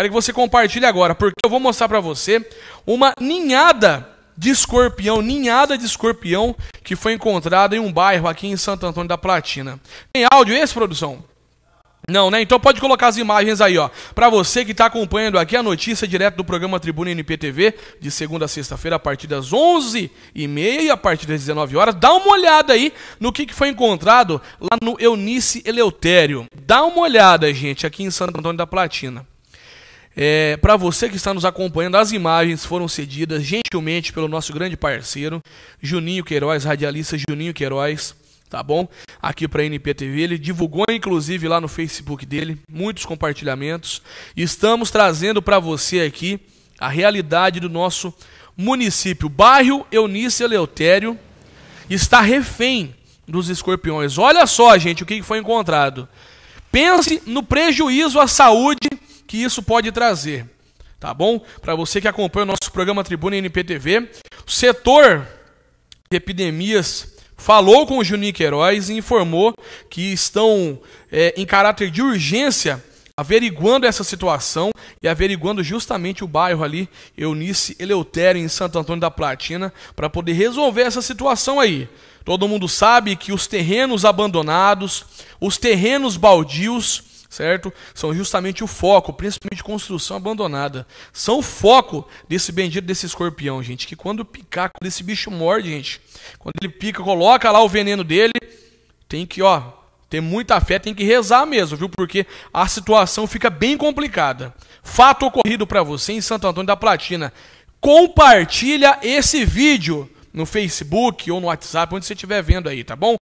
Quero que você compartilhe agora, porque eu vou mostrar para você uma ninhada de escorpião, ninhada de escorpião que foi encontrada em um bairro aqui em Santo Antônio da Platina. Tem áudio esse, produção? Não, né? Então pode colocar as imagens aí, ó. Para você que está acompanhando aqui a notícia direto do programa Tribuna NPTV, de segunda a sexta-feira, a partir das 11h30 e, a partir das 19 horas, dá uma olhada aí no que, que foi encontrado lá no Eunice Eleutério. Dá uma olhada, gente, aqui em Santo Antônio da Platina. É, para você que está nos acompanhando, as imagens foram cedidas gentilmente pelo nosso grande parceiro, Juninho Queiroz, radialista Juninho Queiroz, tá bom? Aqui para a NPTV. Ele divulgou, inclusive, lá no Facebook dele, muitos compartilhamentos. Estamos trazendo para você aqui a realidade do nosso município. Bairro Eunício Eleutério está refém dos escorpiões. Olha só, gente, o que foi encontrado. Pense no prejuízo à saúde que isso pode trazer. Tá bom? Para você que acompanha o nosso programa Tribuna NPTV, o setor de epidemias falou com o Juninho Queiroz e informou que estão é, em caráter de urgência averiguando essa situação e averiguando justamente o bairro ali, Eunice Eleutério, em Santo Antônio da Platina, para poder resolver essa situação aí. Todo mundo sabe que os terrenos abandonados, os terrenos baldios, certo? São justamente o foco, principalmente construção abandonada. São o foco desse bendito desse escorpião, gente, que quando picar, quando esse bicho morde, gente, quando ele pica, coloca lá o veneno dele, tem que, ó, ter muita fé, tem que rezar mesmo, viu? Porque a situação fica bem complicada. Fato ocorrido para você em Santo Antônio da Platina. Compartilha esse vídeo no Facebook ou no WhatsApp, onde você estiver vendo aí, tá bom?